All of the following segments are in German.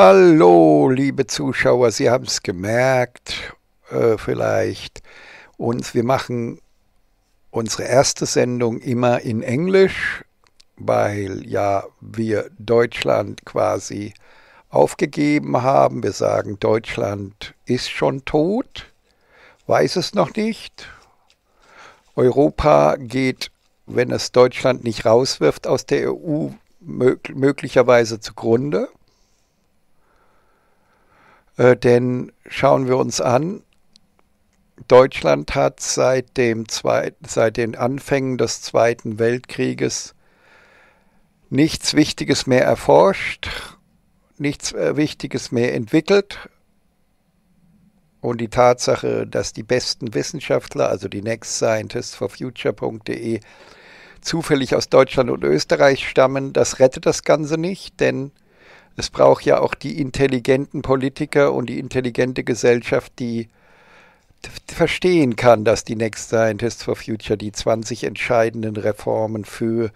Hallo, liebe Zuschauer, Sie haben es gemerkt, äh, vielleicht. Und wir machen unsere erste Sendung immer in Englisch, weil ja wir Deutschland quasi aufgegeben haben. Wir sagen, Deutschland ist schon tot, weiß es noch nicht. Europa geht, wenn es Deutschland nicht rauswirft, aus der EU möglicherweise zugrunde. Äh, denn schauen wir uns an, Deutschland hat seit, dem seit den Anfängen des Zweiten Weltkrieges nichts Wichtiges mehr erforscht, nichts äh, Wichtiges mehr entwickelt. Und die Tatsache, dass die besten Wissenschaftler, also die Next Scientists for Future.de, zufällig aus Deutschland und Österreich stammen, das rettet das Ganze nicht, denn es braucht ja auch die intelligenten Politiker und die intelligente Gesellschaft, die verstehen kann, dass die Next Scientists for Future die 20 entscheidenden Reformen für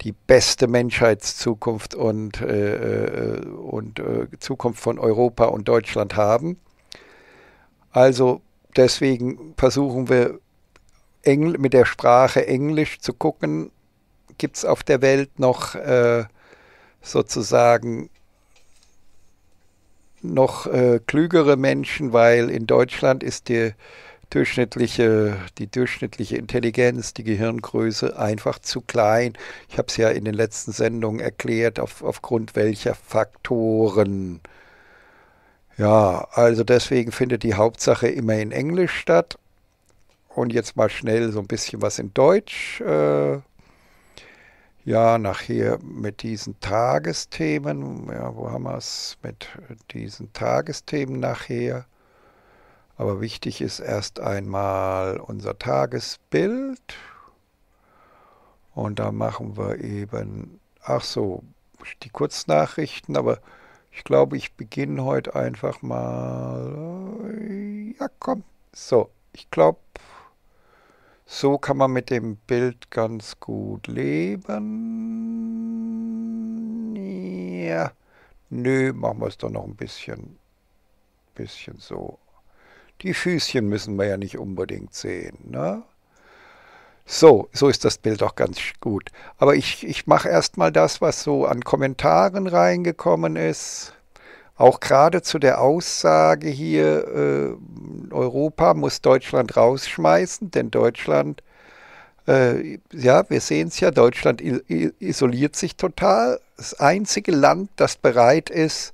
die beste Menschheitszukunft und, äh, äh, und äh, Zukunft von Europa und Deutschland haben. Also deswegen versuchen wir Engl mit der Sprache Englisch zu gucken, gibt es auf der Welt noch äh, sozusagen noch äh, klügere Menschen, weil in Deutschland ist die durchschnittliche, die durchschnittliche Intelligenz, die Gehirngröße einfach zu klein. Ich habe es ja in den letzten Sendungen erklärt, auf, aufgrund welcher Faktoren. Ja, also deswegen findet die Hauptsache immer in Englisch statt. Und jetzt mal schnell so ein bisschen was in Deutsch. Äh, ja, nachher mit diesen Tagesthemen, ja, wo haben wir es, mit äh, diesen Tagesthemen nachher. Aber wichtig ist erst einmal unser Tagesbild. Und da machen wir eben, ach so, die Kurznachrichten, aber ich glaube, ich beginne heute einfach mal. Äh, ja, komm. So, ich glaube, so kann man mit dem Bild ganz gut leben. Ja. Nö, machen wir es doch noch ein bisschen, bisschen so. Die Füßchen müssen wir ja nicht unbedingt sehen. Ne? So, so ist das Bild auch ganz gut. Aber ich, ich mache erstmal das, was so an Kommentaren reingekommen ist auch gerade zu der Aussage hier, äh, Europa muss Deutschland rausschmeißen, denn Deutschland, äh, ja, wir sehen es ja, Deutschland isoliert sich total. Das einzige Land, das bereit ist,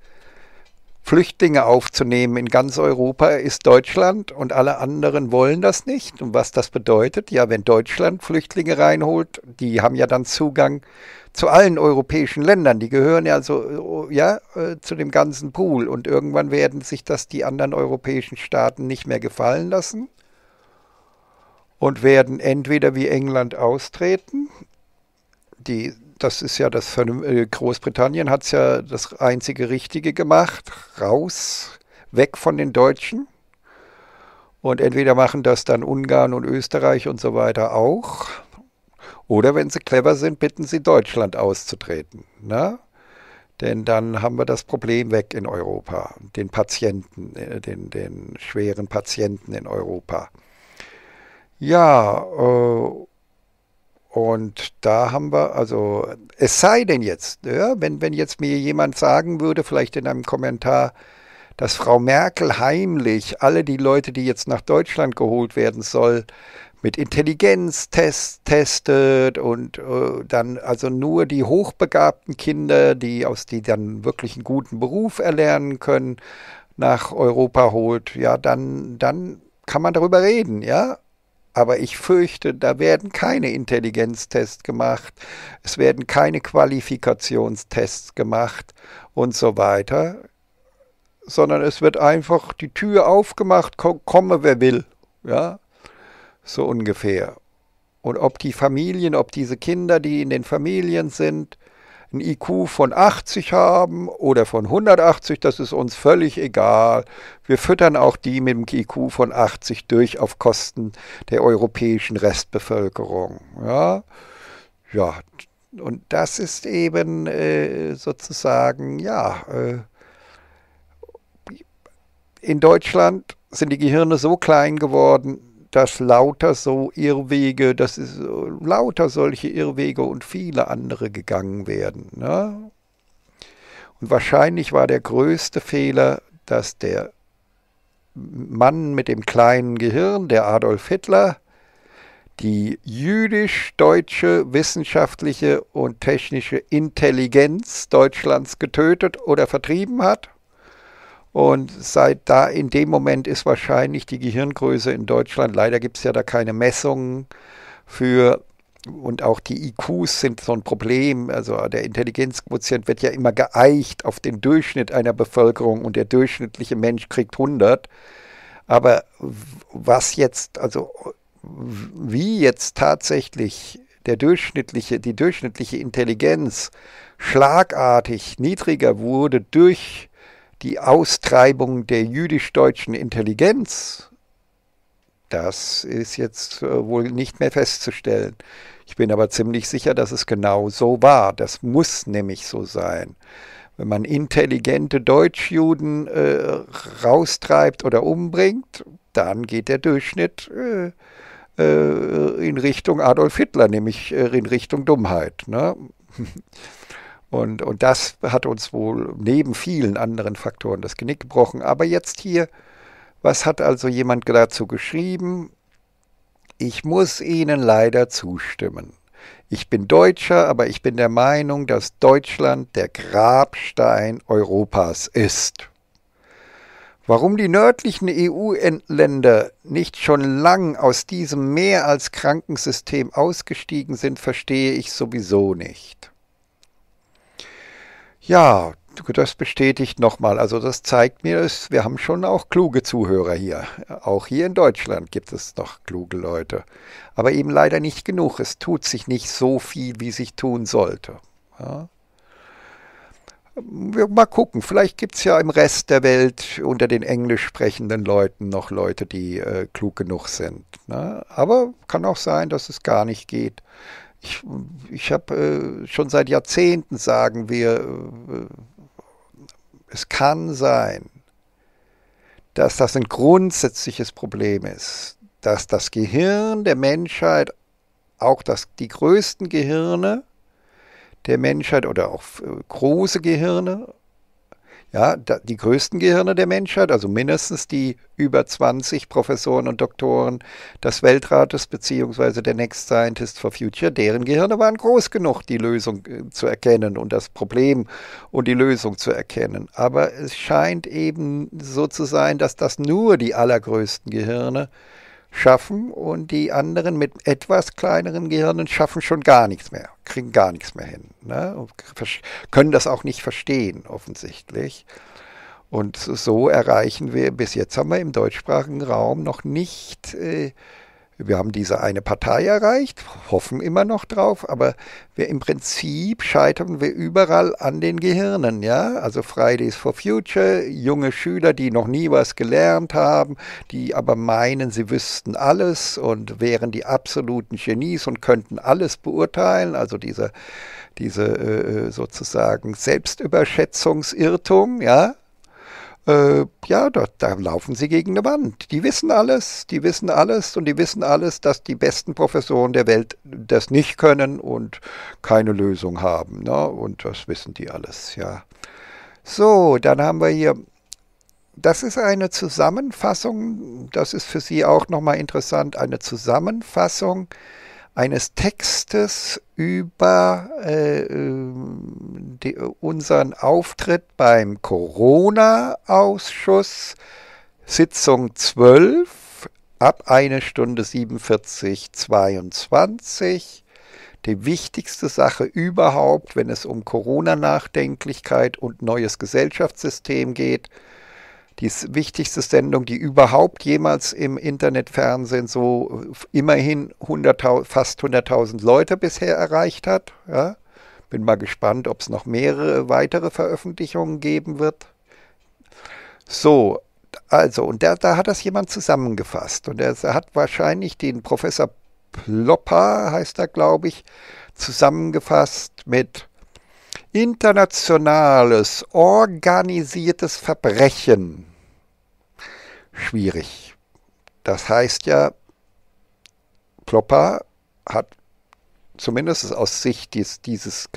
Flüchtlinge aufzunehmen in ganz Europa ist Deutschland und alle anderen wollen das nicht. Und was das bedeutet, ja, wenn Deutschland Flüchtlinge reinholt, die haben ja dann Zugang zu allen europäischen Ländern. Die gehören ja so ja äh, zu dem ganzen Pool und irgendwann werden sich das die anderen europäischen Staaten nicht mehr gefallen lassen und werden entweder wie England austreten. Die das ist ja das äh, Großbritannien hat es ja das einzige Richtige gemacht, raus, weg von den Deutschen. Und entweder machen das dann Ungarn und Österreich und so weiter auch oder wenn sie clever sind, bitten sie Deutschland auszutreten. Ne? Denn dann haben wir das Problem weg in Europa, den Patienten, äh, den, den schweren Patienten in Europa. Ja, äh, und da haben wir, also, es sei denn jetzt, ja, wenn, wenn jetzt mir jemand sagen würde, vielleicht in einem Kommentar, dass Frau Merkel heimlich alle die Leute, die jetzt nach Deutschland geholt werden soll, mit Intelligenztests testet und äh, dann also nur die hochbegabten Kinder, die aus die dann wirklich einen guten Beruf erlernen können, nach Europa holt, ja, dann, dann kann man darüber reden, ja. Aber ich fürchte, da werden keine Intelligenztests gemacht, es werden keine Qualifikationstests gemacht und so weiter, sondern es wird einfach die Tür aufgemacht, komme wer will, ja so ungefähr. Und ob die Familien, ob diese Kinder, die in den Familien sind, ein IQ von 80 haben oder von 180, das ist uns völlig egal. Wir füttern auch die mit dem IQ von 80 durch auf Kosten der europäischen Restbevölkerung. Ja, ja. und das ist eben äh, sozusagen, ja, äh, in Deutschland sind die Gehirne so klein geworden, dass lauter so Irrwege, dass ist, äh, lauter solche Irrwege und viele andere gegangen werden. Ne? Und wahrscheinlich war der größte Fehler, dass der Mann mit dem kleinen Gehirn, der Adolf Hitler, die jüdisch-deutsche wissenschaftliche und technische Intelligenz Deutschlands getötet oder vertrieben hat und seit da, in dem Moment ist wahrscheinlich die Gehirngröße in Deutschland, leider gibt es ja da keine Messungen für, und auch die IQs sind so ein Problem. Also der Intelligenzquotient wird ja immer geeicht auf den Durchschnitt einer Bevölkerung und der durchschnittliche Mensch kriegt 100. Aber was jetzt, also wie jetzt tatsächlich der durchschnittliche, die durchschnittliche Intelligenz schlagartig niedriger wurde durch die Austreibung der jüdisch-deutschen Intelligenz, das ist jetzt äh, wohl nicht mehr festzustellen. Ich bin aber ziemlich sicher, dass es genau so war. Das muss nämlich so sein. Wenn man intelligente Deutschjuden äh, raustreibt oder umbringt, dann geht der Durchschnitt äh, äh, in Richtung Adolf Hitler, nämlich äh, in Richtung Dummheit. Ne? Und, und das hat uns wohl neben vielen anderen Faktoren das Genick gebrochen. Aber jetzt hier, was hat also jemand dazu geschrieben? Ich muss Ihnen leider zustimmen. Ich bin Deutscher, aber ich bin der Meinung, dass Deutschland der Grabstein Europas ist. Warum die nördlichen EU-Länder nicht schon lang aus diesem mehr als kranken System ausgestiegen sind, verstehe ich sowieso nicht. Ja, das bestätigt nochmal. Also das zeigt mir, wir haben schon auch kluge Zuhörer hier. Auch hier in Deutschland gibt es noch kluge Leute. Aber eben leider nicht genug. Es tut sich nicht so viel, wie sich tun sollte. Ja. Wir mal gucken, vielleicht gibt es ja im Rest der Welt unter den englisch sprechenden Leuten noch Leute, die äh, klug genug sind. Ne? Aber kann auch sein, dass es gar nicht geht ich, ich habe äh, schon seit Jahrzehnten sagen wir, äh, es kann sein, dass das ein grundsätzliches Problem ist, dass das Gehirn der Menschheit, auch das, die größten Gehirne der Menschheit oder auch äh, große Gehirne ja, die größten Gehirne der Menschheit, also mindestens die über 20 Professoren und Doktoren des Weltrates bzw. der Next Scientist for Future, deren Gehirne waren groß genug, die Lösung äh, zu erkennen und das Problem und die Lösung zu erkennen. Aber es scheint eben so zu sein, dass das nur die allergrößten Gehirne äh, schaffen und die anderen mit etwas kleineren Gehirnen schaffen schon gar nichts mehr, kriegen gar nichts mehr hin. Ne? können das auch nicht verstehen, offensichtlich. Und so erreichen wir, bis jetzt haben wir im deutschsprachigen Raum noch nicht äh, wir haben diese eine Partei erreicht, hoffen immer noch drauf, aber wir im Prinzip scheitern wir überall an den Gehirnen, ja? Also Fridays for Future, junge Schüler, die noch nie was gelernt haben, die aber meinen, sie wüssten alles und wären die absoluten Genies und könnten alles beurteilen, also diese diese äh, äh, sozusagen Selbstüberschätzungsirrtum, ja? äh, ja, da, da, laufen sie gegen eine Wand. Die wissen alles, die wissen alles und die wissen alles, dass die besten Professoren der Welt das nicht können und keine Lösung haben. Ne? Und das wissen die alles, ja. So, dann haben wir hier das ist eine Zusammenfassung, das ist für Sie auch nochmal interessant, eine Zusammenfassung eines Textes über äh, ähm, die, unseren Auftritt beim Corona-Ausschuss, Sitzung 12, ab 1 Stunde 47, 22. Die wichtigste Sache überhaupt, wenn es um Corona-Nachdenklichkeit und neues Gesellschaftssystem geht – die wichtigste Sendung, die überhaupt jemals im Internetfernsehen so äh, immerhin 100, fast 100.000 Leute bisher erreicht hat. Ja. Bin mal gespannt, ob es noch mehrere äh, weitere Veröffentlichungen geben wird. So, also, und da, da hat das jemand zusammengefasst. Und er hat wahrscheinlich den Professor Plopper, heißt er, glaube ich, zusammengefasst mit internationales, organisiertes Verbrechen schwierig. Das heißt ja, Plopper hat zumindest aus Sicht dies, dieses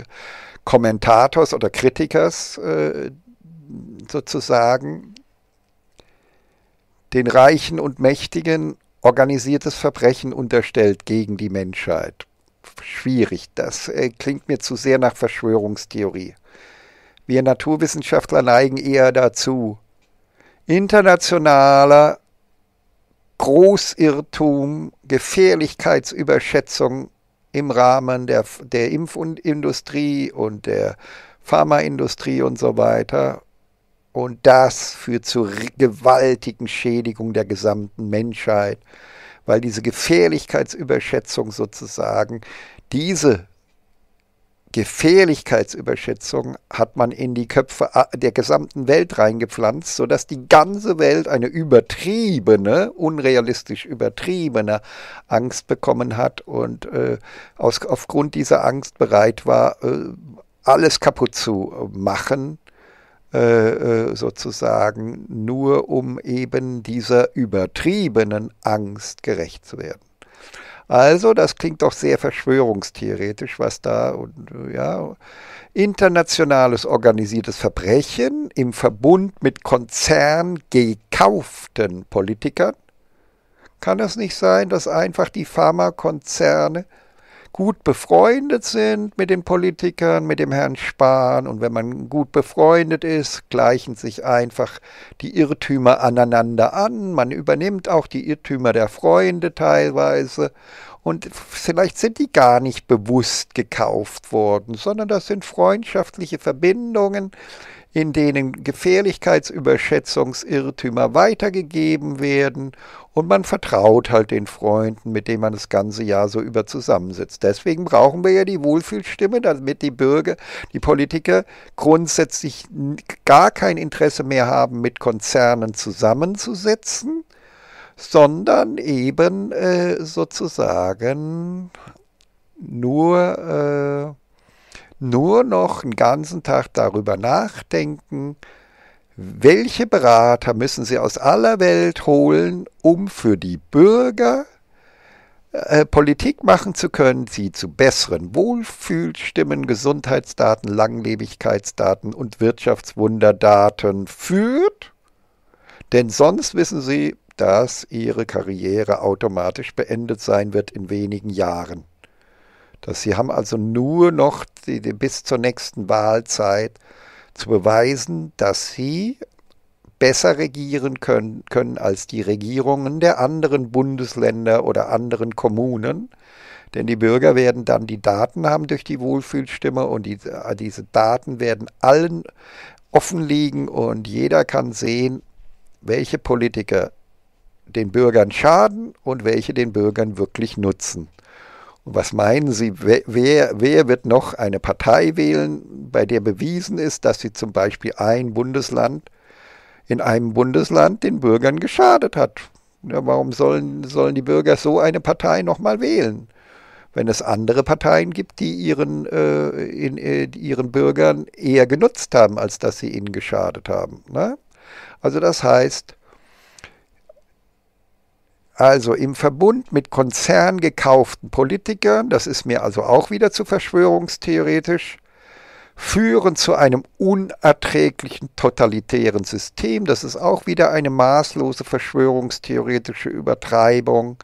Kommentators oder Kritikers äh, sozusagen den Reichen und Mächtigen organisiertes Verbrechen unterstellt gegen die Menschheit schwierig. Das äh, klingt mir zu sehr nach Verschwörungstheorie. Wir Naturwissenschaftler neigen eher dazu, internationaler Großirrtum, Gefährlichkeitsüberschätzung im Rahmen der, der Impfindustrie und der Pharmaindustrie und so weiter. Und das führt zu gewaltigen Schädigungen der gesamten Menschheit weil diese Gefährlichkeitsüberschätzung sozusagen, diese Gefährlichkeitsüberschätzung hat man in die Köpfe äh, der gesamten Welt reingepflanzt, sodass die ganze Welt eine übertriebene, unrealistisch übertriebene Angst bekommen hat und äh, aus, aufgrund dieser Angst bereit war, äh, alles kaputt zu machen, äh, äh, sozusagen nur um eben dieser übertriebenen Angst gerecht zu werden. Also, das klingt doch sehr verschwörungstheoretisch, was da und äh, ja, internationales organisiertes Verbrechen im Verbund mit Konzern gekauften Politikern. Kann es nicht sein, dass einfach die Pharmakonzerne gut befreundet sind mit den Politikern, mit dem Herrn Spahn. Und wenn man gut befreundet ist, gleichen sich einfach die Irrtümer aneinander an. Man übernimmt auch die Irrtümer der Freunde teilweise. Und vielleicht sind die gar nicht bewusst gekauft worden, sondern das sind freundschaftliche Verbindungen, in denen Gefährlichkeitsüberschätzungsirrtümer weitergegeben werden und man vertraut halt den Freunden, mit denen man das ganze Jahr so über zusammensitzt. Deswegen brauchen wir ja die Wohlfühlstimme, damit die Bürger, die Politiker grundsätzlich gar kein Interesse mehr haben, mit Konzernen zusammenzusetzen, sondern eben äh, sozusagen nur äh, nur noch einen ganzen Tag darüber nachdenken, welche Berater müssen sie aus aller Welt holen, um für die Bürger äh, Politik machen zu können, sie zu besseren Wohlfühlstimmen, Gesundheitsdaten, Langlebigkeitsdaten und Wirtschaftswunderdaten führt? Denn sonst wissen sie, dass ihre Karriere automatisch beendet sein wird in wenigen Jahren. Dass sie haben also nur noch die, die, bis zur nächsten Wahlzeit zu beweisen, dass sie besser regieren können, können als die Regierungen der anderen Bundesländer oder anderen Kommunen. Denn die Bürger werden dann die Daten haben durch die Wohlfühlstimme und die, äh, diese Daten werden allen offen liegen und jeder kann sehen, welche Politiker den Bürgern schaden und welche den Bürgern wirklich nutzen. Was meinen Sie, wer, wer wird noch eine Partei wählen, bei der bewiesen ist, dass sie zum Beispiel ein Bundesland in einem Bundesland den Bürgern geschadet hat? Ja, warum sollen, sollen die Bürger so eine Partei nochmal wählen? Wenn es andere Parteien gibt, die ihren, äh, in, äh, ihren Bürgern eher genutzt haben, als dass sie ihnen geschadet haben. Ne? Also das heißt, also im Verbund mit Konzern gekauften Politikern, das ist mir also auch wieder zu verschwörungstheoretisch, führen zu einem unerträglichen totalitären System. Das ist auch wieder eine maßlose verschwörungstheoretische Übertreibung.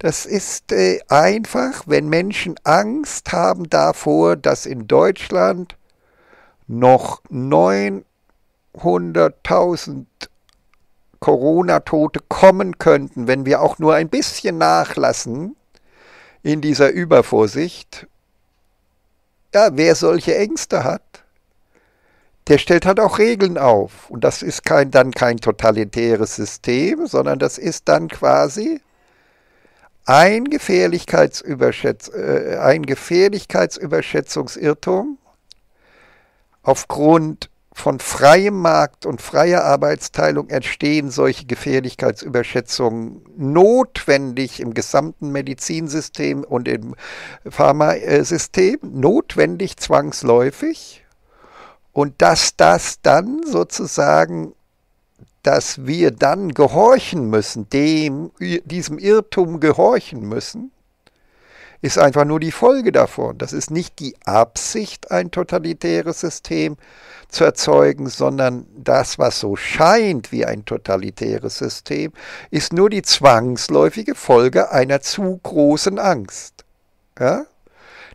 Das ist äh, einfach, wenn Menschen Angst haben davor, dass in Deutschland noch 900.000 Corona-Tote kommen könnten, wenn wir auch nur ein bisschen nachlassen in dieser Übervorsicht, ja, wer solche Ängste hat, der stellt halt auch Regeln auf. Und das ist kein, dann kein totalitäres System, sondern das ist dann quasi ein, Gefährlichkeitsüberschätz äh, ein Gefährlichkeitsüberschätzungsirrtum aufgrund von freiem Markt und freier Arbeitsteilung entstehen solche Gefährlichkeitsüberschätzungen notwendig im gesamten Medizinsystem und im Pharmasystem, notwendig zwangsläufig. Und dass das dann sozusagen, dass wir dann gehorchen müssen, dem, diesem Irrtum gehorchen müssen, ist einfach nur die Folge davon. Das ist nicht die Absicht, ein totalitäres System zu erzeugen, sondern das, was so scheint wie ein totalitäres System, ist nur die zwangsläufige Folge einer zu großen Angst. Ja?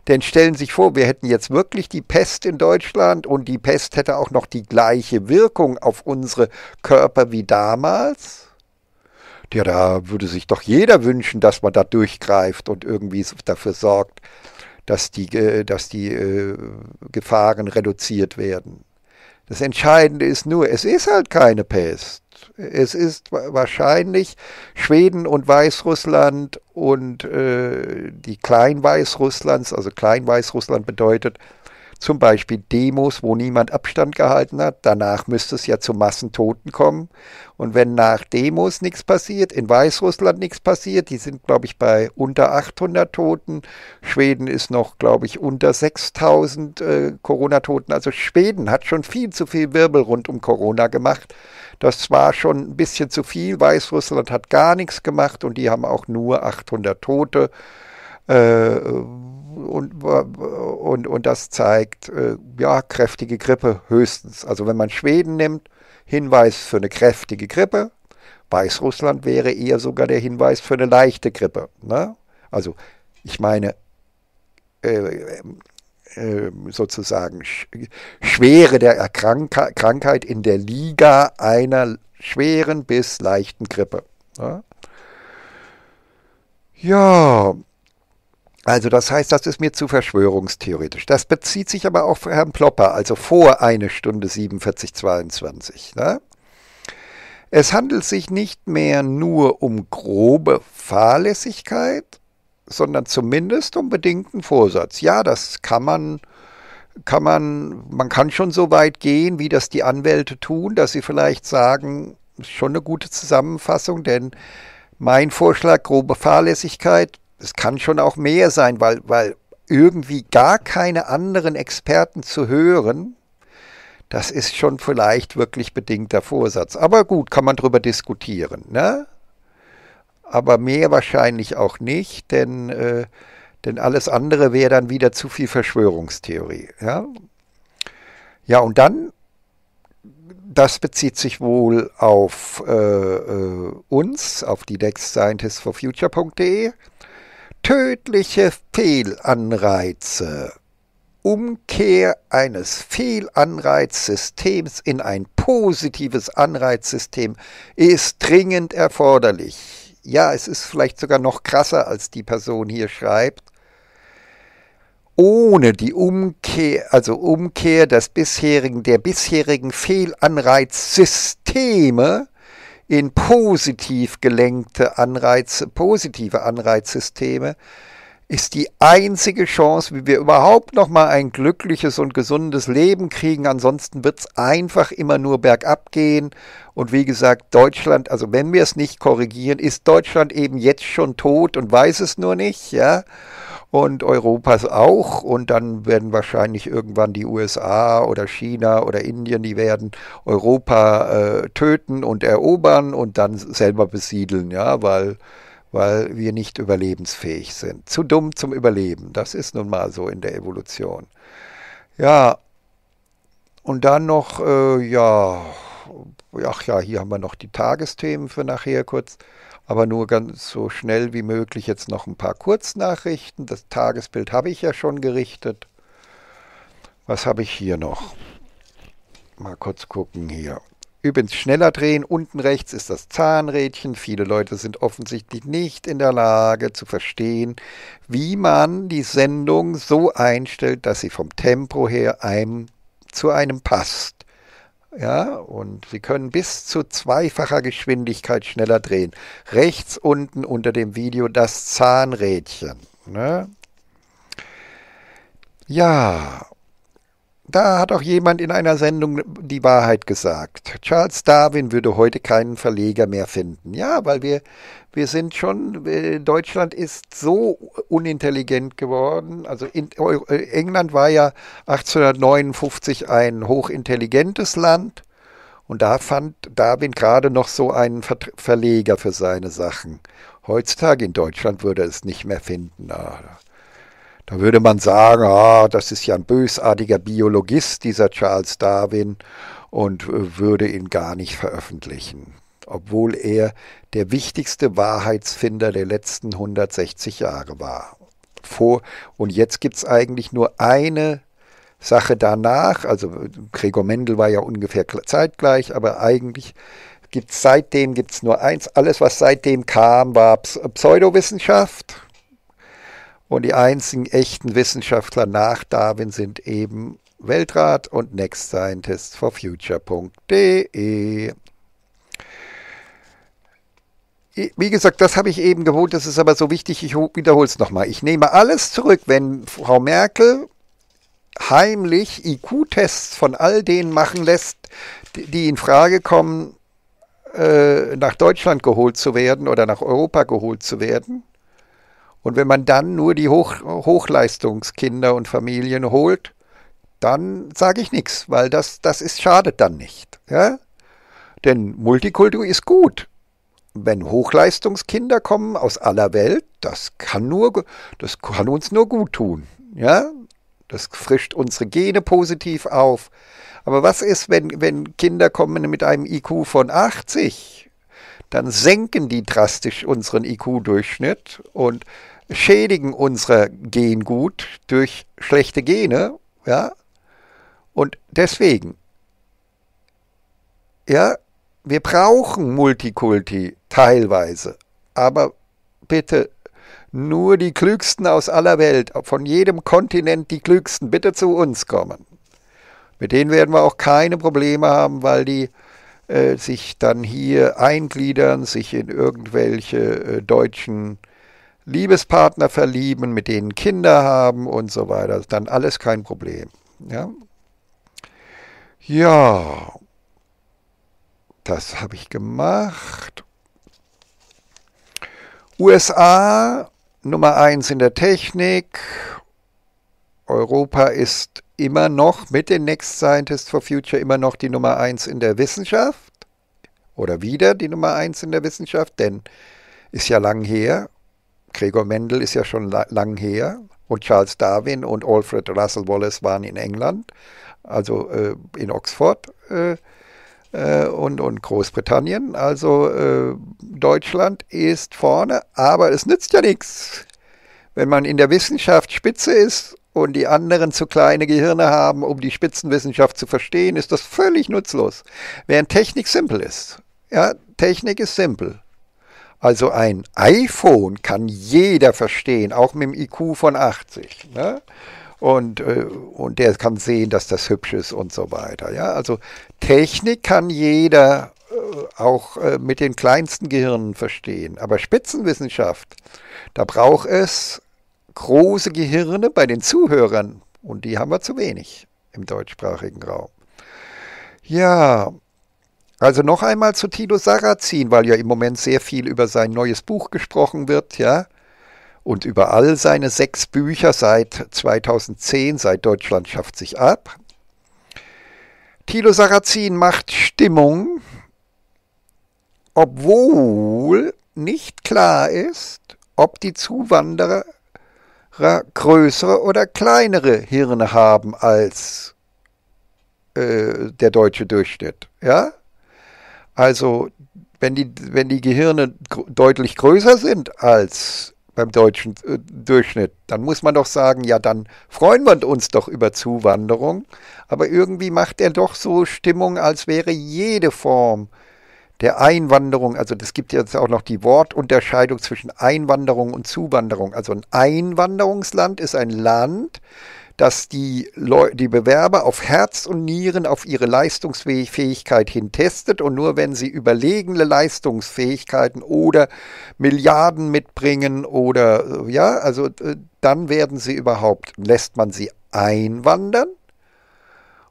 Denn stellen Sie sich vor, wir hätten jetzt wirklich die Pest in Deutschland und die Pest hätte auch noch die gleiche Wirkung auf unsere Körper wie damals ja, da würde sich doch jeder wünschen, dass man da durchgreift und irgendwie dafür sorgt, dass die, äh, dass die äh, Gefahren reduziert werden. Das Entscheidende ist nur, es ist halt keine Pest. Es ist wahrscheinlich Schweden und Weißrussland und äh, die Kleinweißrusslands, also Kleinweißrussland bedeutet zum Beispiel Demos, wo niemand Abstand gehalten hat. Danach müsste es ja zu Massentoten kommen. Und wenn nach Demos nichts passiert, in Weißrussland nichts passiert, die sind, glaube ich, bei unter 800 Toten. Schweden ist noch, glaube ich, unter 6000 äh, Corona-Toten. Also Schweden hat schon viel zu viel Wirbel rund um Corona gemacht. Das war schon ein bisschen zu viel. Weißrussland hat gar nichts gemacht und die haben auch nur 800 Tote. Äh, und, und, und das zeigt, äh, ja, kräftige Grippe höchstens. Also wenn man Schweden nimmt, Hinweis für eine kräftige Grippe. Weißrussland wäre eher sogar der Hinweis für eine leichte Grippe. Ne? Also ich meine, äh, äh, sozusagen Sch Schwere der Erkrank Krankheit in der Liga einer schweren bis leichten Grippe. Ne? Ja, also das heißt, das ist mir zu verschwörungstheoretisch. Das bezieht sich aber auch auf Herrn Plopper, also vor eine Stunde 47.22. Ne? Es handelt sich nicht mehr nur um grobe Fahrlässigkeit, sondern zumindest um bedingten Vorsatz. Ja, das kann man, kann man, man kann schon so weit gehen, wie das die Anwälte tun, dass sie vielleicht sagen, schon eine gute Zusammenfassung, denn mein Vorschlag, grobe Fahrlässigkeit, es kann schon auch mehr sein, weil, weil irgendwie gar keine anderen Experten zu hören, das ist schon vielleicht wirklich bedingter Vorsatz. Aber gut, kann man drüber diskutieren. Ne? Aber mehr wahrscheinlich auch nicht, denn, äh, denn alles andere wäre dann wieder zu viel Verschwörungstheorie. Ja, ja und dann, das bezieht sich wohl auf äh, äh, uns, auf die Next Scientist for Future.de tödliche Fehlanreize. Umkehr eines Fehlanreizsystems in ein positives Anreizsystem ist dringend erforderlich. Ja, es ist vielleicht sogar noch krasser, als die Person hier schreibt. Ohne die Umkehr, also Umkehr des bisherigen, der bisherigen Fehlanreizsysteme in positiv gelenkte Anreize, positive Anreizsysteme, ist die einzige Chance, wie wir überhaupt noch mal ein glückliches und gesundes Leben kriegen. Ansonsten wird es einfach immer nur bergab gehen. Und wie gesagt, Deutschland, also wenn wir es nicht korrigieren, ist Deutschland eben jetzt schon tot und weiß es nur nicht, ja und Europas auch und dann werden wahrscheinlich irgendwann die USA oder China oder Indien, die werden Europa äh, töten und erobern und dann selber besiedeln, ja, weil weil wir nicht überlebensfähig sind. Zu dumm zum Überleben. Das ist nun mal so in der Evolution. Ja, und dann noch, äh, ja, ach ja, hier haben wir noch die Tagesthemen für nachher kurz aber nur ganz so schnell wie möglich jetzt noch ein paar Kurznachrichten. Das Tagesbild habe ich ja schon gerichtet. Was habe ich hier noch? Mal kurz gucken hier. Übrigens schneller drehen, unten rechts ist das Zahnrädchen. Viele Leute sind offensichtlich nicht in der Lage zu verstehen, wie man die Sendung so einstellt, dass sie vom Tempo her einem, zu einem passt. Ja, und Sie können bis zu zweifacher Geschwindigkeit schneller drehen. Rechts unten unter dem Video das Zahnrädchen. Ne? Ja, da hat auch jemand in einer Sendung die Wahrheit gesagt. Charles Darwin würde heute keinen Verleger mehr finden. Ja, weil wir, wir sind schon, Deutschland ist so unintelligent geworden. Also in, England war ja 1859 ein hochintelligentes Land und da fand Darwin gerade noch so einen Ver Verleger für seine Sachen. Heutzutage in Deutschland würde er es nicht mehr finden. Ah. Da würde man sagen, ah, das ist ja ein bösartiger Biologist, dieser Charles Darwin, und äh, würde ihn gar nicht veröffentlichen, obwohl er der wichtigste Wahrheitsfinder der letzten 160 Jahre war. Vor, und jetzt gibt es eigentlich nur eine Sache danach, also Gregor Mendel war ja ungefähr zeitgleich, aber eigentlich gibt es seitdem gibt's nur eins, alles was seitdem kam, war Pseudowissenschaft und die einzigen echten Wissenschaftler nach Darwin sind eben Weltrat und Next Scientist for Future.de. Wie gesagt, das habe ich eben gewohnt, das ist aber so wichtig, ich wiederhole es nochmal. Ich nehme alles zurück, wenn Frau Merkel heimlich IQ-Tests von all denen machen lässt, die in Frage kommen, äh, nach Deutschland geholt zu werden oder nach Europa geholt zu werden und wenn man dann nur die Hoch Hochleistungskinder und Familien holt, dann sage ich nichts, weil das, das ist, schadet dann nicht. Ja? Denn Multikultur ist gut. Wenn Hochleistungskinder kommen aus aller Welt, das kann, nur, das kann uns nur gut tun. Ja? Das frischt unsere Gene positiv auf. Aber was ist, wenn, wenn Kinder kommen mit einem IQ von 80? dann senken die drastisch unseren IQ-Durchschnitt und schädigen unser Gengut durch schlechte Gene, ja. Und deswegen, ja, wir brauchen Multikulti teilweise, aber bitte nur die Klügsten aus aller Welt, von jedem Kontinent die Klügsten, bitte zu uns kommen. Mit denen werden wir auch keine Probleme haben, weil die äh, sich dann hier eingliedern, sich in irgendwelche äh, deutschen Liebespartner verlieben, mit denen Kinder haben und so weiter. Also dann alles kein Problem. Ja, ja das habe ich gemacht. USA Nummer 1 in der Technik, Europa ist immer noch mit den Next Scientists for Future immer noch die Nummer eins in der Wissenschaft oder wieder die Nummer eins in der Wissenschaft, denn ist ja lang her. Gregor Mendel ist ja schon lang her und Charles Darwin und Alfred Russell Wallace waren in England, also äh, in Oxford äh, äh, und, und Großbritannien. Also äh, Deutschland ist vorne, aber es nützt ja nichts. Wenn man in der Wissenschaft Spitze ist und die anderen zu kleine Gehirne haben, um die Spitzenwissenschaft zu verstehen, ist das völlig nutzlos. Während Technik simpel ist. Ja, Technik ist simpel. Also ein iPhone kann jeder verstehen, auch mit dem IQ von 80. Ne? Und, äh, und der kann sehen, dass das hübsch ist und so weiter. Ja? Also Technik kann jeder äh, auch äh, mit den kleinsten Gehirnen verstehen. Aber Spitzenwissenschaft, da braucht es große Gehirne bei den Zuhörern. Und die haben wir zu wenig im deutschsprachigen Raum. Ja, also noch einmal zu Tilo Sarrazin, weil ja im Moment sehr viel über sein neues Buch gesprochen wird, ja. Und über all seine sechs Bücher seit 2010, seit Deutschland schafft sich ab. Tilo Sarrazin macht Stimmung, obwohl nicht klar ist, ob die Zuwanderer größere oder kleinere Hirne haben als äh, der deutsche Durchschnitt. Ja? Also wenn die, wenn die Gehirne gr deutlich größer sind als beim deutschen äh, Durchschnitt, dann muss man doch sagen, ja, dann freuen wir uns doch über Zuwanderung. Aber irgendwie macht er doch so Stimmung, als wäre jede Form äh, der Einwanderung, also es gibt jetzt auch noch die Wortunterscheidung zwischen Einwanderung und Zuwanderung. Also ein Einwanderungsland ist ein Land, das die, Leu die Bewerber auf Herz und Nieren auf ihre Leistungsfähigkeit hin testet und nur wenn sie überlegene Leistungsfähigkeiten oder Milliarden mitbringen oder ja, also äh, dann werden sie überhaupt, lässt man sie einwandern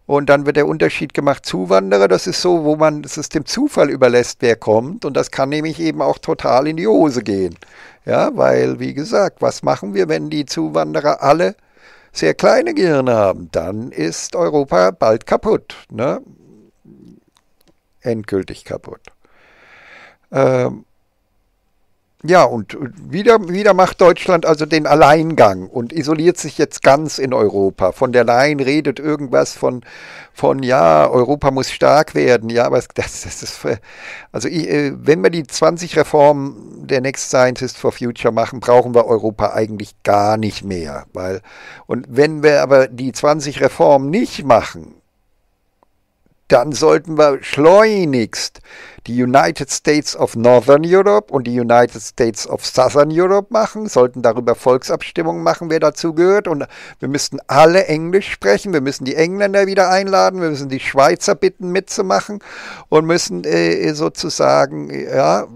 und dann wird der Unterschied gemacht, Zuwanderer, das ist so, wo man es dem Zufall überlässt, wer kommt. Und das kann nämlich eben auch total in die Hose gehen. Ja, weil, wie gesagt, was machen wir, wenn die Zuwanderer alle sehr kleine Gehirne haben? Dann ist Europa bald kaputt. Ne? Endgültig kaputt. Ähm, ja, und äh, wieder, wieder macht Deutschland also den Alleingang und isoliert sich jetzt ganz in Europa. Von der Leyen redet irgendwas von, von ja, Europa muss stark werden. Ja, aber das, das ist. Äh, also, ich, äh, wenn wir die 20 Reformen der Next Scientist for Future machen, brauchen wir Europa eigentlich gar nicht mehr. Weil, und wenn wir aber die 20 Reformen nicht machen, dann sollten wir schleunigst die United States of Northern Europe und die United States of Southern Europe machen, sollten darüber Volksabstimmungen machen, wer dazu gehört. Und wir müssten alle Englisch sprechen, wir müssen die Engländer wieder einladen, wir müssen die Schweizer bitten mitzumachen und müssen äh, sozusagen, ja,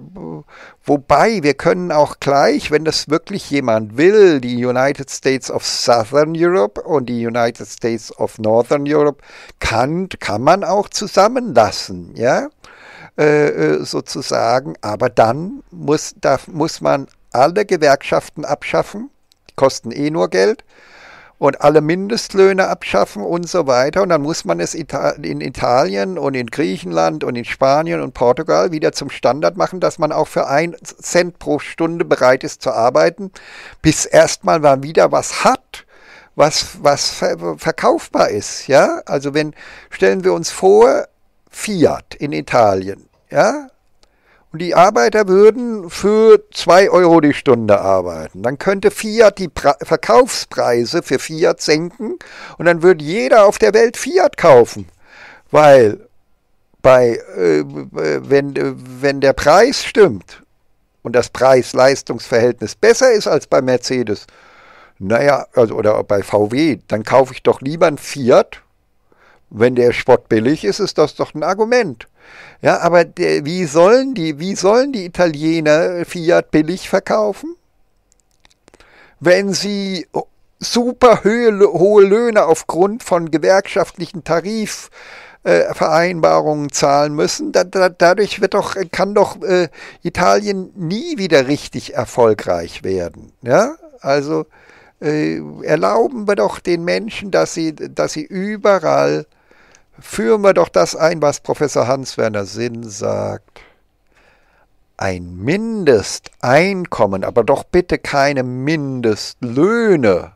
Wobei wir können auch gleich, wenn das wirklich jemand will, die United States of Southern Europe und die United States of Northern Europe kann, kann man auch zusammenlassen, ja? Äh, äh, sozusagen. Aber dann muss, darf, muss man alle Gewerkschaften abschaffen, die kosten eh nur Geld, und alle Mindestlöhne abschaffen und so weiter. Und dann muss man es in Italien und in Griechenland und in Spanien und Portugal wieder zum Standard machen, dass man auch für einen Cent pro Stunde bereit ist zu arbeiten, bis erstmal man wieder was hat was, was verkaufbar ist. Ja? Also wenn, stellen wir uns vor, Fiat in Italien ja, und die Arbeiter würden für 2 Euro die Stunde arbeiten. Dann könnte Fiat die pra Verkaufspreise für Fiat senken und dann würde jeder auf der Welt Fiat kaufen. Weil bei, äh, äh wenn, äh, wenn der Preis stimmt und das Preis-Leistungs-Verhältnis besser ist als bei Mercedes, naja, also, oder bei VW, dann kaufe ich doch lieber ein Fiat. Wenn der Spott billig ist, ist das doch ein Argument. Ja, aber der, wie sollen die, wie sollen die Italiener Fiat billig verkaufen? Wenn sie super hohe Löhne aufgrund von gewerkschaftlichen Tarifvereinbarungen äh, zahlen müssen, dadurch wird doch, kann doch äh, Italien nie wieder richtig erfolgreich werden. Ja, also äh, erlauben wir doch den Menschen, dass sie, dass sie überall Führen wir doch das ein, was Professor Hans-Werner Sinn sagt. Ein Mindesteinkommen, aber doch bitte keine Mindestlöhne.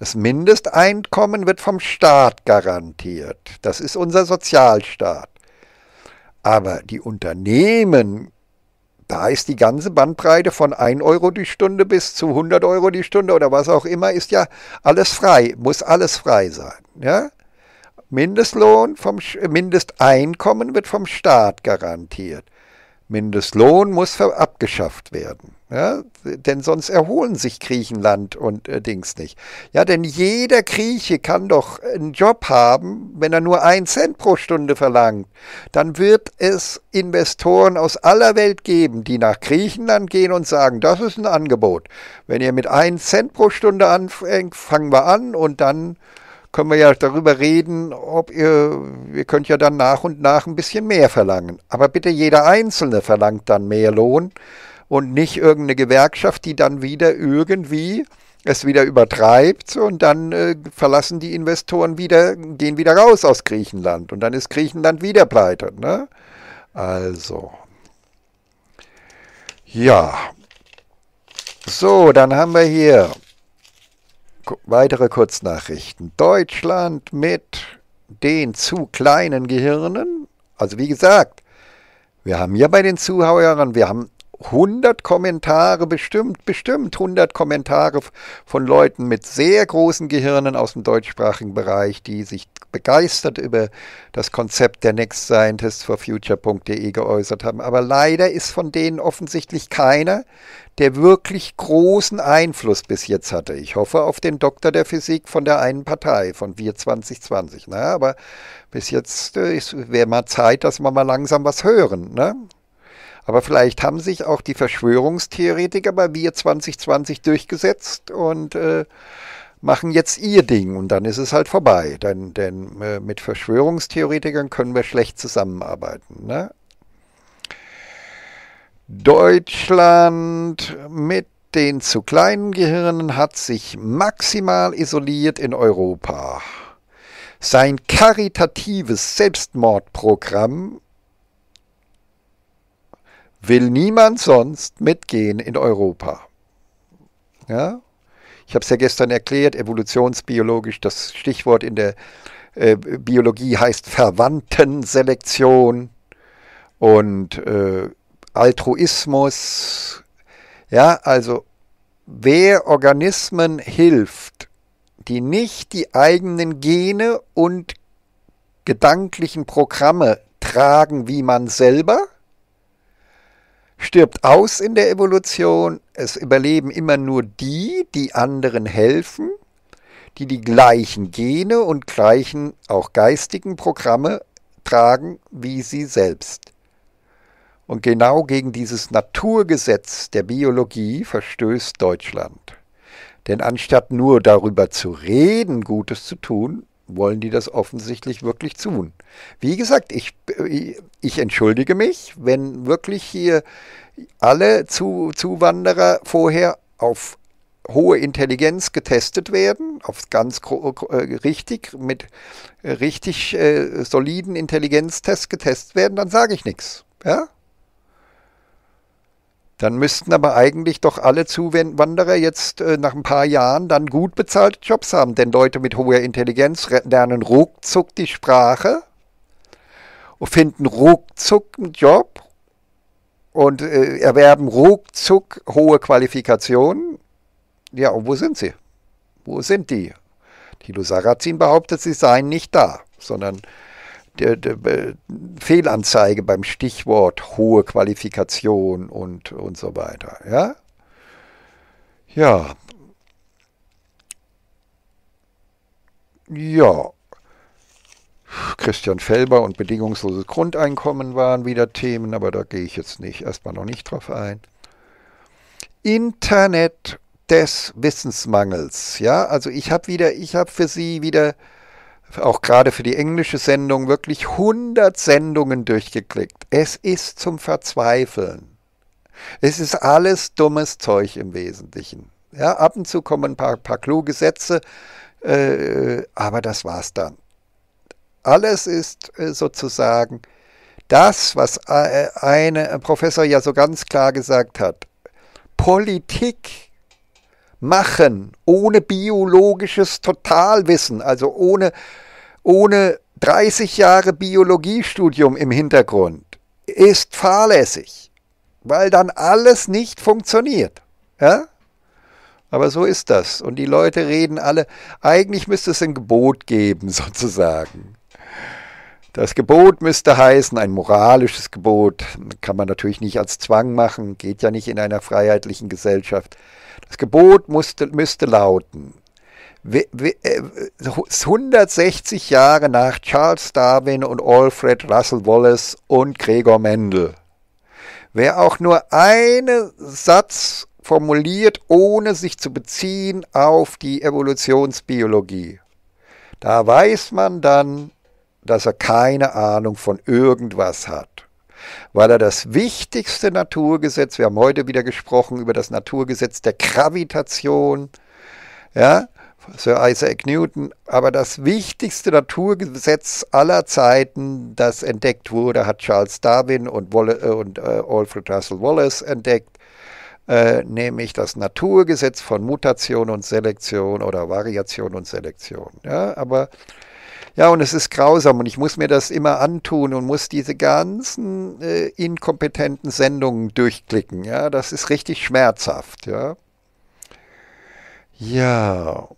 Das Mindesteinkommen wird vom Staat garantiert. Das ist unser Sozialstaat. Aber die Unternehmen, da ist die ganze Bandbreite von 1 Euro die Stunde bis zu 100 Euro die Stunde oder was auch immer, ist ja alles frei, muss alles frei sein. Ja? Mindestlohn vom äh, Mindesteinkommen wird vom Staat garantiert. Mindestlohn muss abgeschafft werden. Ja? Denn sonst erholen sich Griechenland und äh, Dings nicht. Ja, denn jeder Grieche kann doch einen Job haben, wenn er nur einen Cent pro Stunde verlangt. Dann wird es Investoren aus aller Welt geben, die nach Griechenland gehen und sagen, das ist ein Angebot. Wenn ihr mit einem Cent pro Stunde anfängt, äh, fangen wir an und dann können wir ja darüber reden, ob ihr, ihr könnt ja dann nach und nach ein bisschen mehr verlangen. Aber bitte jeder Einzelne verlangt dann mehr Lohn und nicht irgendeine Gewerkschaft, die dann wieder irgendwie es wieder übertreibt und dann äh, verlassen die Investoren wieder, gehen wieder raus aus Griechenland und dann ist Griechenland wieder pleite. Ne? Also, ja. So, dann haben wir hier weitere Kurznachrichten. Deutschland mit den zu kleinen Gehirnen. Also wie gesagt, wir haben hier bei den Zuhörern, wir haben 100 Kommentare, bestimmt, bestimmt 100 Kommentare von Leuten mit sehr großen Gehirnen aus dem deutschsprachigen Bereich, die sich begeistert über das Konzept der Next Scientists for Future.de geäußert haben. Aber leider ist von denen offensichtlich keiner, der wirklich großen Einfluss bis jetzt hatte. Ich hoffe auf den Doktor der Physik von der einen Partei, von Wir 2020. Na, ne? aber bis jetzt äh, ist, wäre mal Zeit, dass wir mal langsam was hören. Ne? Aber vielleicht haben sich auch die Verschwörungstheoretiker bei Wir 2020 durchgesetzt und äh, machen jetzt ihr Ding und dann ist es halt vorbei. Denn, denn äh, mit Verschwörungstheoretikern können wir schlecht zusammenarbeiten. Ne? Deutschland mit den zu kleinen Gehirnen hat sich maximal isoliert in Europa. Sein karitatives Selbstmordprogramm will niemand sonst mitgehen in Europa. Ja? Ich habe es ja gestern erklärt, evolutionsbiologisch, das Stichwort in der äh, Biologie heißt Verwandtenselektion und äh, Altruismus. Ja, also wer Organismen hilft, die nicht die eigenen Gene und gedanklichen Programme tragen wie man selber, stirbt aus in der Evolution. Es überleben immer nur die, die anderen helfen, die die gleichen Gene und gleichen auch geistigen Programme tragen wie sie selbst. Und genau gegen dieses Naturgesetz der Biologie verstößt Deutschland. Denn anstatt nur darüber zu reden, Gutes zu tun, wollen die das offensichtlich wirklich tun. Wie gesagt, ich, ich entschuldige mich, wenn wirklich hier alle Zu Zuwanderer vorher auf hohe Intelligenz getestet werden, auf ganz äh, richtig, mit richtig äh, soliden Intelligenztests getestet werden, dann sage ich nichts. Ja? Dann müssten aber eigentlich doch alle Zuwanderer jetzt äh, nach ein paar Jahren dann gut bezahlte Jobs haben, denn Leute mit hoher Intelligenz lernen ruckzuck die Sprache finden ruckzuck einen Job und äh, erwerben ruckzuck hohe Qualifikationen. Ja, und wo sind sie? Wo sind die? Tilo Sarrazin behauptet, sie seien nicht da, sondern der, der, der äh, Fehlanzeige beim Stichwort hohe Qualifikation und, und so weiter. Ja, ja. Ja, Christian Felber und bedingungsloses Grundeinkommen waren wieder Themen, aber da gehe ich jetzt nicht erstmal noch nicht drauf ein. Internet des Wissensmangels. Ja, also ich habe wieder, ich habe für Sie wieder, auch gerade für die englische Sendung, wirklich 100 Sendungen durchgeklickt. Es ist zum Verzweifeln. Es ist alles dummes Zeug im Wesentlichen. Ja, ab und zu kommen ein paar, paar kluge Sätze, äh, aber das war's dann. Alles ist äh, sozusagen das, was äh, eine, ein äh, Professor ja so ganz klar gesagt hat. Politik machen ohne biologisches Totalwissen, also ohne, ohne 30 Jahre Biologiestudium im Hintergrund, ist fahrlässig, weil dann alles nicht funktioniert. Ja? Aber so ist das. Und die Leute reden alle, eigentlich müsste es ein Gebot geben, sozusagen. Das Gebot müsste heißen, ein moralisches Gebot, kann man natürlich nicht als Zwang machen, geht ja nicht in einer freiheitlichen Gesellschaft. Das Gebot musste, müsste lauten, 160 äh, Jahre nach Charles Darwin und Alfred Russell Wallace und Gregor Mendel. Wer auch nur einen Satz formuliert, ohne sich zu beziehen auf die Evolutionsbiologie, da weiß man dann, dass er keine Ahnung von irgendwas hat weil er das wichtigste Naturgesetz, wir haben heute wieder gesprochen über das Naturgesetz der Gravitation, ja, Sir Isaac Newton, aber das wichtigste Naturgesetz aller Zeiten, das entdeckt wurde, hat Charles Darwin und, Wolle, äh, und äh, Alfred Russell Wallace entdeckt, äh, nämlich das Naturgesetz von Mutation und Selektion oder Variation und Selektion. Ja, aber ja, und es ist grausam und ich muss mir das immer antun und muss diese ganzen äh, inkompetenten Sendungen durchklicken. Ja, das ist richtig schmerzhaft. Ja. Ja,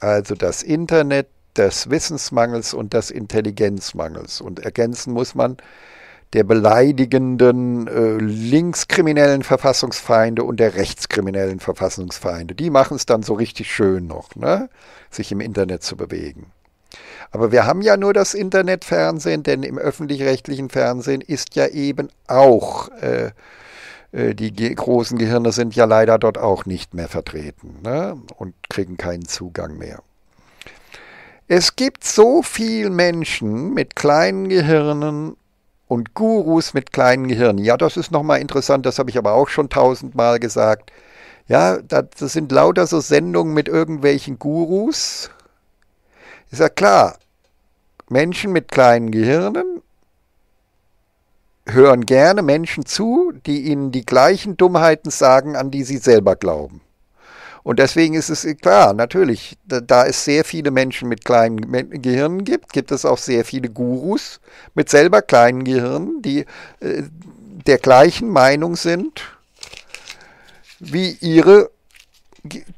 also das Internet des Wissensmangels und des Intelligenzmangels. Und ergänzen muss man der beleidigenden äh, linkskriminellen Verfassungsfeinde und der rechtskriminellen Verfassungsfeinde. Die machen es dann so richtig schön noch, ne? sich im Internet zu bewegen. Aber wir haben ja nur das Internetfernsehen, denn im öffentlich-rechtlichen Fernsehen ist ja eben auch, äh, äh, die ge großen Gehirne sind ja leider dort auch nicht mehr vertreten ne? und kriegen keinen Zugang mehr. Es gibt so viel Menschen mit kleinen Gehirnen und Gurus mit kleinen Gehirnen. Ja, das ist nochmal interessant, das habe ich aber auch schon tausendmal gesagt. Ja, das sind lauter so Sendungen mit irgendwelchen Gurus, ist ja klar, Menschen mit kleinen Gehirnen hören gerne Menschen zu, die ihnen die gleichen Dummheiten sagen, an die sie selber glauben. Und deswegen ist es klar, natürlich, da, es sehr viele Menschen mit kleinen Gehirnen gibt, gibt es auch sehr viele Gurus mit selber kleinen Gehirnen, die äh, der gleichen Meinung sind wie ihre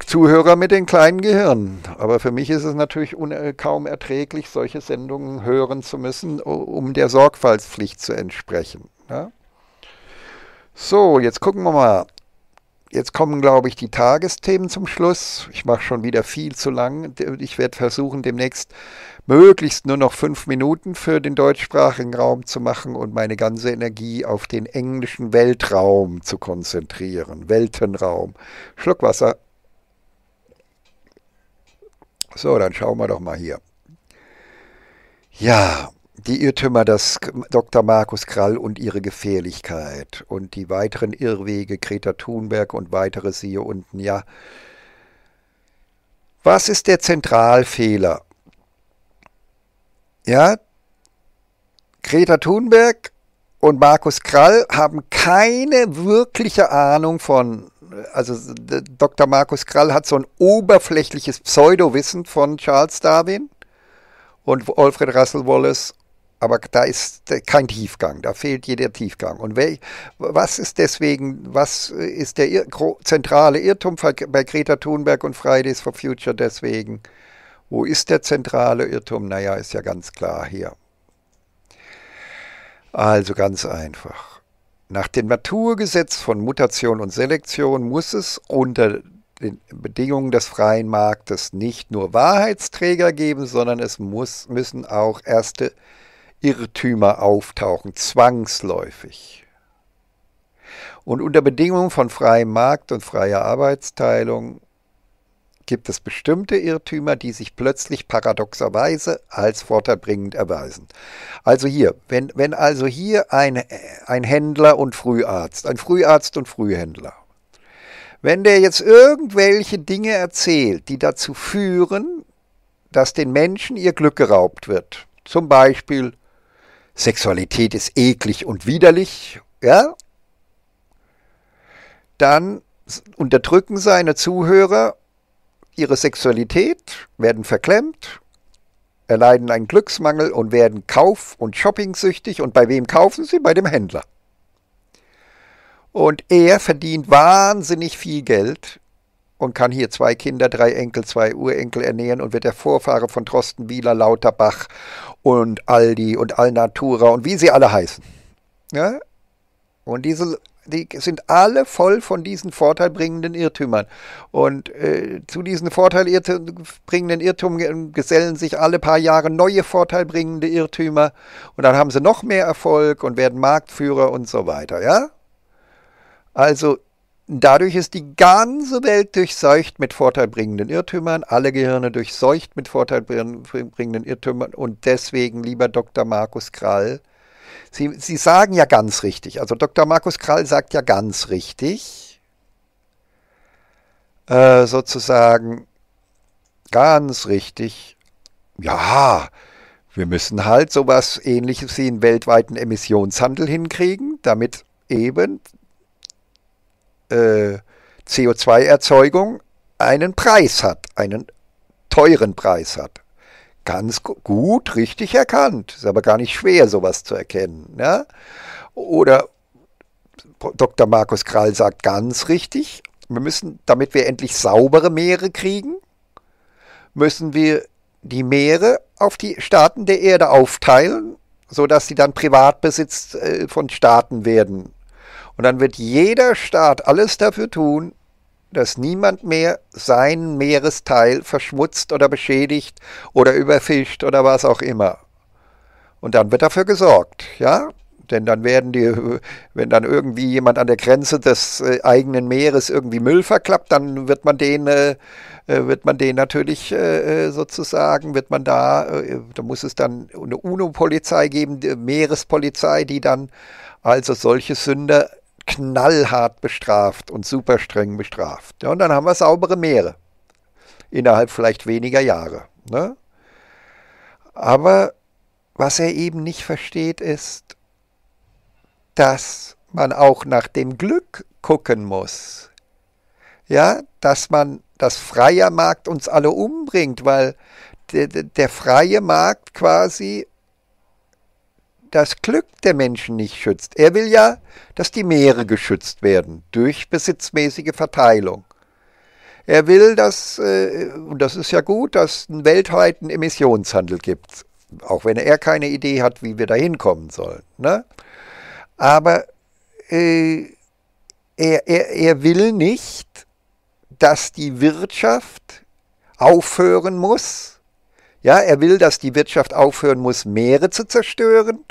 Zuhörer mit den kleinen Gehirnen. Aber für mich ist es natürlich äh, kaum erträglich, solche Sendungen hören zu müssen, um der Sorgfaltspflicht zu entsprechen. Ja? So, jetzt gucken wir mal. Jetzt kommen, glaube ich, die Tagesthemen zum Schluss. Ich mache schon wieder viel zu lang. Ich werde versuchen, demnächst möglichst nur noch fünf Minuten für den deutschsprachigen Raum zu machen und meine ganze Energie auf den englischen Weltraum zu konzentrieren. Weltenraum. Schluck Wasser. So, dann schauen wir doch mal hier. Ja, die Irrtümer des Dr. Markus Krall und ihre Gefährlichkeit und die weiteren Irrwege Greta Thunberg und weitere siehe unten, ja. Was ist der Zentralfehler? Ja, Greta Thunberg und Markus Krall haben keine wirkliche Ahnung von also Dr. Markus Krall hat so ein oberflächliches Pseudowissen von Charles Darwin und Alfred Russell Wallace, aber da ist kein Tiefgang, da fehlt jeder Tiefgang. Und welch, was ist deswegen, was ist der zentrale Irrtum bei Greta Thunberg und Fridays for Future deswegen? Wo ist der zentrale Irrtum? Naja, ist ja ganz klar hier. Also ganz einfach. Nach dem Naturgesetz von Mutation und Selektion muss es unter den Bedingungen des freien Marktes nicht nur Wahrheitsträger geben, sondern es muss, müssen auch erste Irrtümer auftauchen, zwangsläufig. Und unter Bedingungen von freiem Markt und freier Arbeitsteilung gibt es bestimmte Irrtümer, die sich plötzlich paradoxerweise als vorteilbringend erweisen. Also hier, wenn, wenn also hier ein, ein Händler und Früharzt, ein Früharzt und Frühhändler, wenn der jetzt irgendwelche Dinge erzählt, die dazu führen, dass den Menschen ihr Glück geraubt wird, zum Beispiel Sexualität ist eklig und widerlich, ja, dann unterdrücken seine Zuhörer ihre Sexualität, werden verklemmt, erleiden einen Glücksmangel und werden kauf- und shoppingsüchtig. Und bei wem kaufen sie? Bei dem Händler. Und er verdient wahnsinnig viel Geld und kann hier zwei Kinder, drei Enkel, zwei Urenkel ernähren und wird der Vorfahre von Trosten, Wieler, Lauterbach und Aldi und Alnatura und wie sie alle heißen. Ja? Und diese die sind alle voll von diesen vorteilbringenden Irrtümern. Und äh, zu diesen vorteilbringenden Irrtümern gesellen sich alle paar Jahre neue vorteilbringende Irrtümer. Und dann haben sie noch mehr Erfolg und werden Marktführer und so weiter, ja? Also Dadurch ist die ganze Welt durchseucht mit vorteilbringenden Irrtümern, alle Gehirne durchseucht mit vorteilbringenden Irrtümern und deswegen, lieber Dr. Markus Krall, Sie, Sie sagen ja ganz richtig, also Dr. Markus Krall sagt ja ganz richtig, äh, sozusagen ganz richtig, ja, wir müssen halt sowas ähnliches wie einen weltweiten Emissionshandel hinkriegen, damit eben äh, CO2-Erzeugung einen Preis hat, einen teuren Preis hat ganz gut richtig erkannt. Ist aber gar nicht schwer, sowas zu erkennen. Ja? Ne? Oder Dr. Markus Krall sagt ganz richtig, wir müssen, damit wir endlich saubere Meere kriegen, müssen wir die Meere auf die Staaten der Erde aufteilen, sodass sie dann Privatbesitz äh, von Staaten werden. Und dann wird jeder Staat alles dafür tun, dass niemand mehr sein Meeresteil verschmutzt oder beschädigt oder überfischt oder was auch immer. Und dann wird dafür gesorgt, ja? Denn dann werden die, wenn dann irgendwie jemand an der Grenze des äh, eigenen Meeres irgendwie Müll verklappt, dann wird man den, äh, äh, wird man den natürlich sozusagen, wird man da, da muss es dann eine UNO-Polizei geben, die Meerespolizei, die dann also solche Sünder knallhart bestraft und super streng bestraft. Ja, und dann haben wir saubere Meere innerhalb vielleicht weniger Jahre. Ne? Aber was er eben nicht versteht, ist, dass man auch nach dem Glück gucken muss. Ja, dass man das freier Markt uns alle umbringt, weil der, der freie Markt quasi das Glück der Menschen nicht schützt. Er will ja, dass die Meere geschützt werden durch besitzmäßige Verteilung. Er will, dass, äh, und das ist ja gut, dass es einen weltweiten Emissionshandel gibt, auch wenn er keine Idee hat, wie wir da hinkommen sollen. Ne? Aber äh, er, er, er will nicht, dass die Wirtschaft aufhören muss. Ja, er will, dass die Wirtschaft aufhören muss, Meere zu zerstören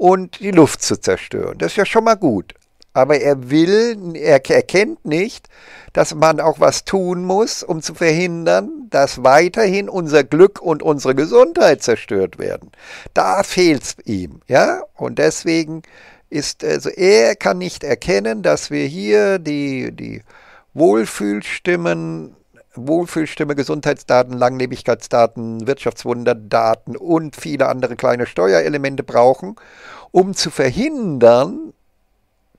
und die Luft zu zerstören. Das ist ja schon mal gut. Aber er will, er erkennt nicht, dass man auch was tun muss, um zu verhindern, dass weiterhin unser Glück und unsere Gesundheit zerstört werden. Da fehlt es ihm, ja? Und deswegen ist, also er kann nicht erkennen, dass wir hier die, die Wohlfühlstimmen Wohlfühlstimme, Gesundheitsdaten, Langlebigkeitsdaten, Wirtschaftswunderdaten und viele andere kleine Steuerelemente brauchen, um zu verhindern,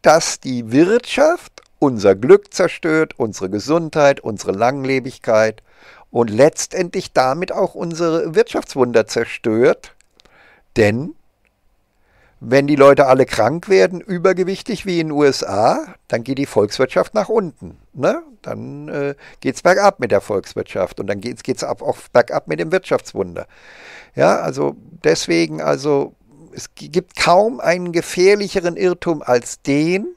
dass die Wirtschaft unser Glück zerstört, unsere Gesundheit, unsere Langlebigkeit und letztendlich damit auch unsere Wirtschaftswunder zerstört. Denn wenn die Leute alle krank werden, übergewichtig wie in den USA, dann geht die Volkswirtschaft nach unten. Ne? Dann äh, geht es bergab mit der Volkswirtschaft und dann geht es auch bergab mit dem Wirtschaftswunder. Ja, also deswegen, also es gibt kaum einen gefährlicheren Irrtum als den,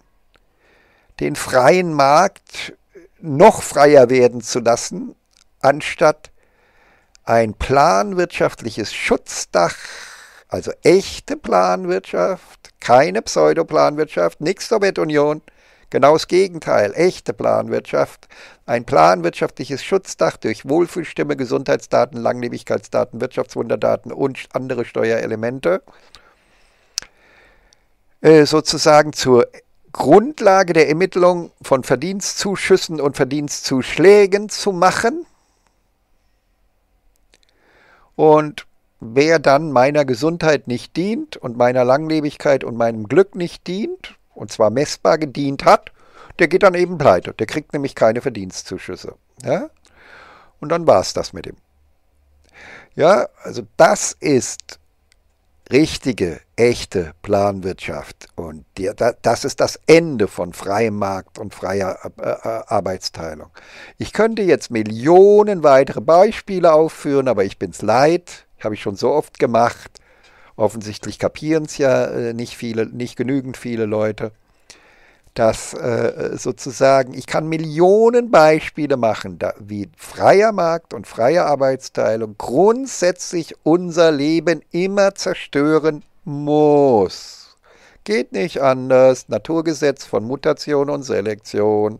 den freien Markt noch freier werden zu lassen, anstatt ein planwirtschaftliches Schutzdach also echte Planwirtschaft, keine Pseudoplanwirtschaft, nichts Sowjetunion, genau das Gegenteil, echte Planwirtschaft, ein planwirtschaftliches Schutzdach durch Wohlfühlstimme, Gesundheitsdaten, Langlebigkeitsdaten, Wirtschaftswunderdaten und andere Steuerelemente äh, sozusagen zur Grundlage der Ermittlung von Verdienstzuschüssen und Verdienstzuschlägen zu machen. Und wer dann meiner Gesundheit nicht dient und meiner Langlebigkeit und meinem Glück nicht dient, und zwar messbar gedient hat, der geht dann eben pleite. Der kriegt nämlich keine Verdienstzuschüsse. Ja? Und dann war es das mit ihm. Ja, also das ist richtige, echte Planwirtschaft. Und der, das ist das Ende von freiem Markt und freier äh, äh, Arbeitsteilung. Ich könnte jetzt Millionen weitere Beispiele aufführen, aber ich bin's leid. Habe ich schon so oft gemacht. Offensichtlich kapieren es ja äh, nicht viele, nicht genügend viele Leute. Dass äh, äh, sozusagen, ich kann Millionen Beispiele machen, da, wie freier Markt und freie Arbeitsteilung grundsätzlich unser Leben immer zerstören muss. Geht nicht anders. Naturgesetz von Mutation und Selektion.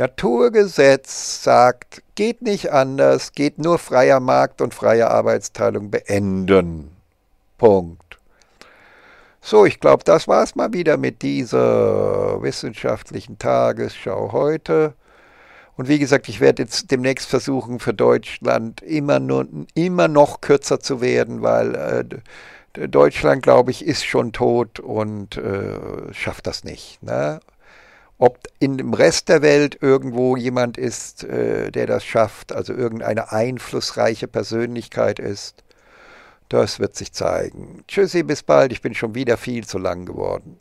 Naturgesetz sagt, geht nicht anders, geht nur freier Markt und freie Arbeitsteilung beenden. Punkt. So, ich glaube, das war es mal wieder mit dieser wissenschaftlichen Tagesschau heute. Und wie gesagt, ich werde jetzt demnächst versuchen, für Deutschland immer, nur, immer noch kürzer zu werden, weil äh, Deutschland, glaube ich, ist schon tot und äh, schafft das nicht. Ne? ob in dem Rest der Welt irgendwo jemand ist, äh, der das schafft, also irgendeine einflussreiche Persönlichkeit ist, das wird sich zeigen. Tschüssi, bis bald, ich bin schon wieder viel zu lang geworden.